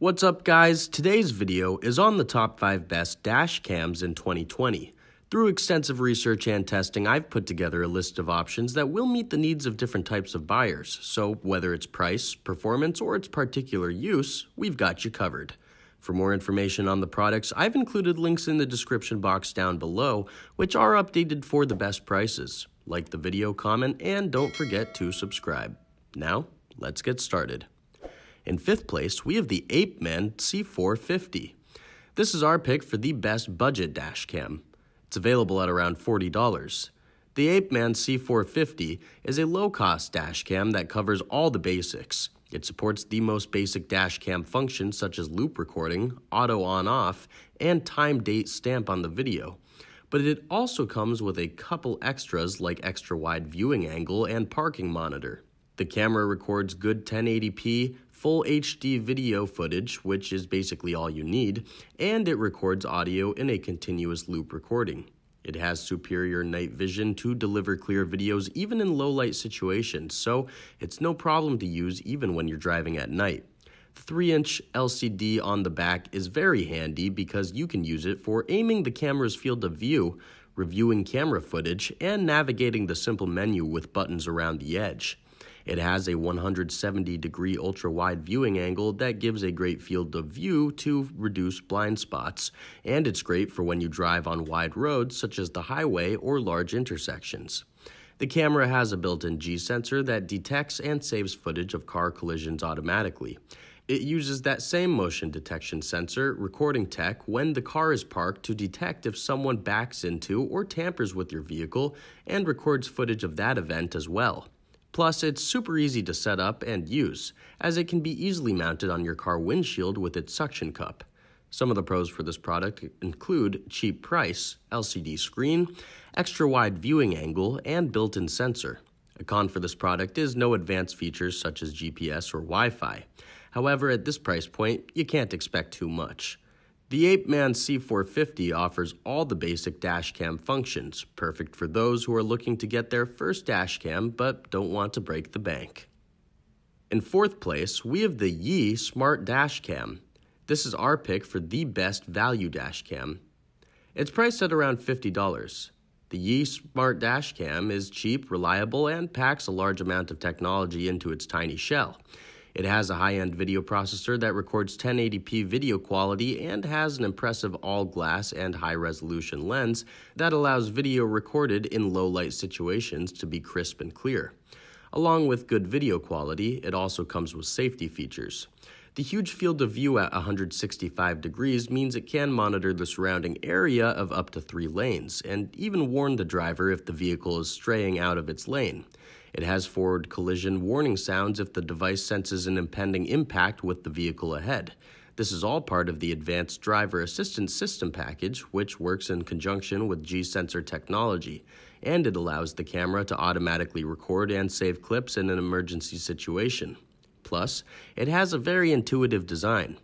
What's up guys? Today's video is on the top 5 best dash cams in 2020. Through extensive research and testing, I've put together a list of options that will meet the needs of different types of buyers. So whether it's price, performance, or its particular use, we've got you covered. For more information on the products, I've included links in the description box down below, which are updated for the best prices. Like the video, comment, and don't forget to subscribe. Now, let's get started. In fifth place, we have the Ape Man C450. This is our pick for the best budget dash cam. It's available at around $40. The Ape Man C450 is a low cost dash cam that covers all the basics. It supports the most basic dash cam functions such as loop recording, auto on off, and time date stamp on the video. But it also comes with a couple extras like extra wide viewing angle and parking monitor. The camera records good 1080p full HD video footage, which is basically all you need, and it records audio in a continuous loop recording. It has superior night vision to deliver clear videos even in low light situations, so it's no problem to use even when you're driving at night. The 3 inch LCD on the back is very handy because you can use it for aiming the camera's field of view, reviewing camera footage, and navigating the simple menu with buttons around the edge. It has a 170 degree ultra wide viewing angle that gives a great field of view to reduce blind spots, and it's great for when you drive on wide roads such as the highway or large intersections. The camera has a built in G sensor that detects and saves footage of car collisions automatically. It uses that same motion detection sensor, recording tech, when the car is parked to detect if someone backs into or tampers with your vehicle and records footage of that event as well. Plus, it's super easy to set up and use, as it can be easily mounted on your car windshield with its suction cup. Some of the pros for this product include cheap price, LCD screen, extra wide viewing angle, and built in sensor. A con for this product is no advanced features such as GPS or Wi Fi. However, at this price point, you can't expect too much. The Ape Man C450 offers all the basic dashcam functions, perfect for those who are looking to get their first dashcam but don't want to break the bank. In fourth place, we have the Yi Smart Dashcam. This is our pick for the best value dashcam. It's priced at around $50. The Yi Smart Dashcam is cheap, reliable, and packs a large amount of technology into its tiny shell. It has a high end video processor that records 1080p video quality and has an impressive all glass and high resolution lens that allows video recorded in low light situations to be crisp and clear. Along with good video quality, it also comes with safety features. The huge field of view at 165 degrees means it can monitor the surrounding area of up to three lanes, and even warn the driver if the vehicle is straying out of its lane. It has forward collision warning sounds if the device senses an impending impact with the vehicle ahead. This is all part of the Advanced Driver Assistance System package, which works in conjunction with G Sensor technology, and it allows the camera to automatically record and save clips in an emergency situation. Plus, it has a very intuitive design.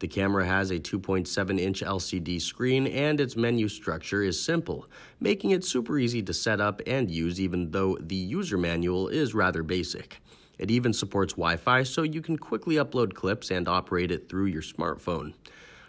The camera has a 2.7 inch LCD screen and its menu structure is simple, making it super easy to set up and use even though the user manual is rather basic. It even supports Wi-Fi so you can quickly upload clips and operate it through your smartphone.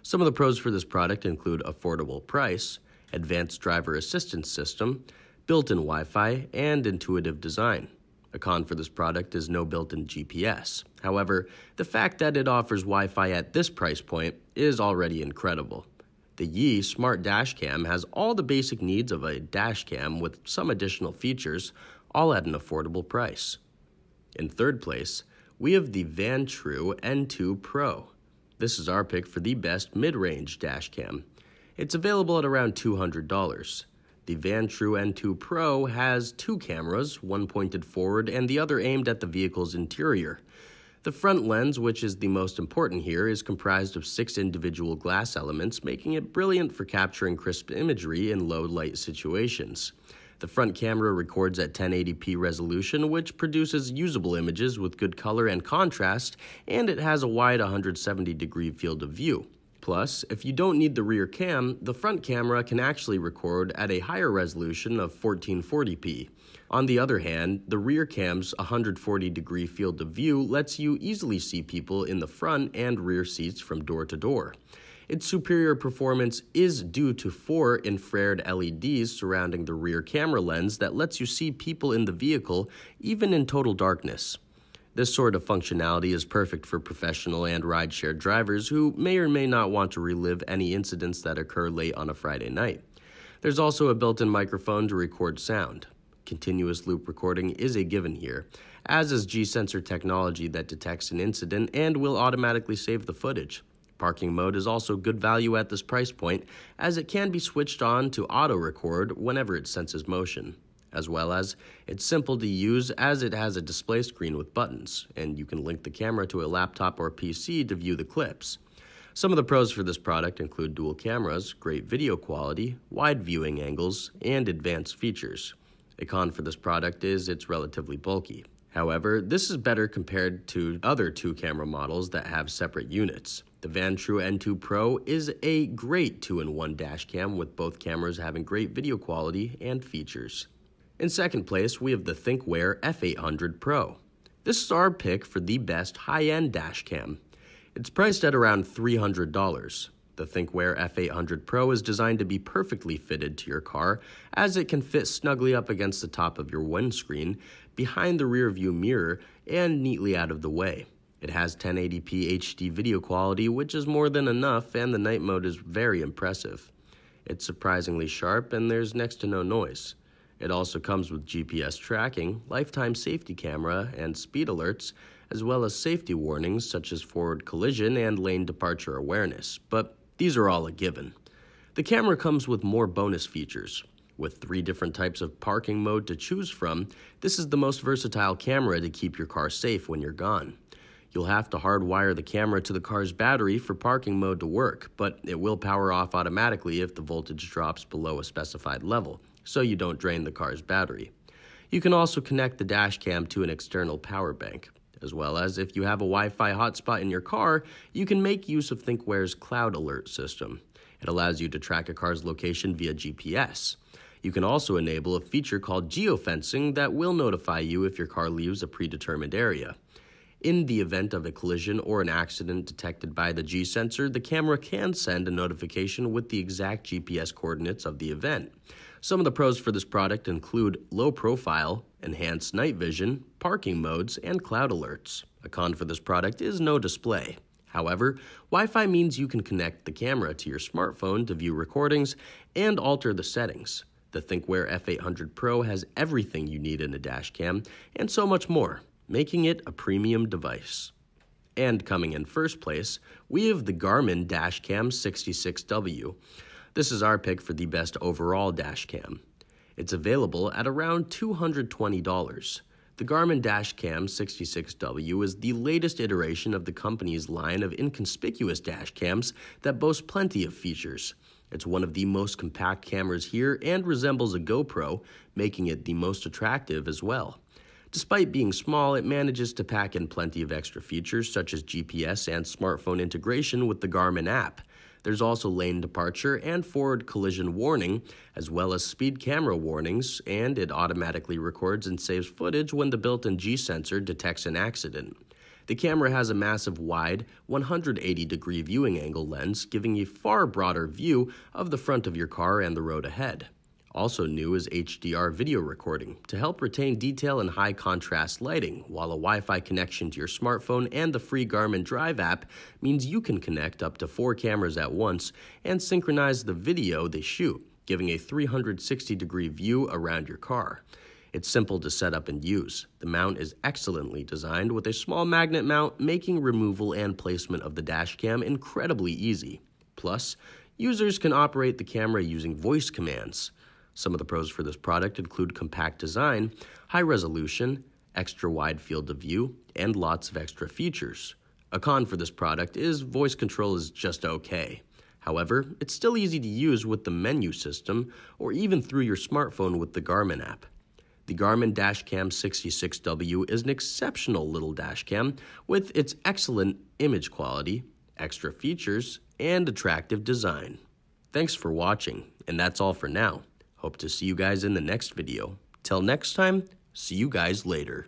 Some of the pros for this product include affordable price, advanced driver assistance system, built-in Wi-Fi, and intuitive design. A con for this product is no built in GPS. However, the fact that it offers Wi Fi at this price point is already incredible. The Yi Smart Dashcam has all the basic needs of a dashcam with some additional features, all at an affordable price. In third place, we have the Vantrue N2 Pro. This is our pick for the best mid range dashcam. It's available at around $200. The Vantru N2 Pro has two cameras, one pointed forward and the other aimed at the vehicle's interior. The front lens, which is the most important here, is comprised of six individual glass elements, making it brilliant for capturing crisp imagery in low light situations. The front camera records at 1080p resolution, which produces usable images with good color and contrast, and it has a wide 170 degree field of view. Plus, if you don't need the rear cam, the front camera can actually record at a higher resolution of 1440p. On the other hand, the rear cam's 140 degree field of view lets you easily see people in the front and rear seats from door to door. Its superior performance is due to four infrared LEDs surrounding the rear camera lens that lets you see people in the vehicle even in total darkness. This sort of functionality is perfect for professional and rideshare drivers who may or may not want to relive any incidents that occur late on a Friday night. There's also a built in microphone to record sound. Continuous loop recording is a given here, as is G sensor technology that detects an incident and will automatically save the footage. Parking mode is also good value at this price point, as it can be switched on to auto record whenever it senses motion as well as it's simple to use as it has a display screen with buttons, and you can link the camera to a laptop or PC to view the clips. Some of the pros for this product include dual cameras, great video quality, wide viewing angles, and advanced features. A con for this product is it's relatively bulky. However, this is better compared to other two camera models that have separate units. The Vantrue N2 Pro is a great 2 in 1 dash cam with both cameras having great video quality and features. In second place, we have the ThinkWare F800 Pro. This is our pick for the best high-end dash cam. It's priced at around $300. The ThinkWare F800 Pro is designed to be perfectly fitted to your car as it can fit snugly up against the top of your windscreen, behind the rearview mirror, and neatly out of the way. It has 1080p HD video quality, which is more than enough, and the night mode is very impressive. It's surprisingly sharp and there's next to no noise. It also comes with GPS tracking, lifetime safety camera, and speed alerts, as well as safety warnings such as forward collision and lane departure awareness, but these are all a given. The camera comes with more bonus features. With three different types of parking mode to choose from, this is the most versatile camera to keep your car safe when you're gone. You'll have to hardwire the camera to the car's battery for parking mode to work, but it will power off automatically if the voltage drops below a specified level so you don't drain the car's battery. You can also connect the dashcam to an external power bank. As well as if you have a Wi Fi hotspot in your car, you can make use of ThinkWare's Cloud Alert system. It allows you to track a car's location via GPS. You can also enable a feature called geofencing that will notify you if your car leaves a predetermined area. In the event of a collision or an accident detected by the G sensor, the camera can send a notification with the exact GPS coordinates of the event. Some of the pros for this product include low profile, enhanced night vision, parking modes, and cloud alerts. A con for this product is no display. However, Wi Fi means you can connect the camera to your smartphone to view recordings and alter the settings. The ThinkWare F800 Pro has everything you need in a dashcam and so much more, making it a premium device. And coming in first place, we have the Garmin Dashcam 66W. This is our pick for the best overall dash cam. It's available at around $220. The Garmin Dashcam 66W is the latest iteration of the company's line of inconspicuous dash cams that boast plenty of features. It's one of the most compact cameras here and resembles a GoPro, making it the most attractive as well. Despite being small, it manages to pack in plenty of extra features such as GPS and smartphone integration with the Garmin app. There's also lane departure and forward collision warning, as well as speed camera warnings, and it automatically records and saves footage when the built in G sensor detects an accident. The camera has a massive wide 180 degree viewing angle lens, giving you far broader view of the front of your car and the road ahead. Also new is HDR video recording to help retain detail and high contrast lighting, while a Wi Fi connection to your smartphone and the free Garmin Drive app means you can connect up to four cameras at once and synchronize the video they shoot, giving a 360 degree view around your car. It's simple to set up and use. The mount is excellently designed with a small magnet mount, making removal and placement of the dashcam incredibly easy. Plus, users can operate the camera using voice commands. Some of the pros for this product include compact design, high resolution, extra wide field of view, and lots of extra features. A con for this product is voice control is just okay. However, it's still easy to use with the menu system or even through your smartphone with the Garmin app. The Garmin Dashcam 66W is an exceptional little dashcam with its excellent image quality, extra features, and attractive design. Thanks for watching, and that's all for now. Hope to see you guys in the next video. Till next time, see you guys later.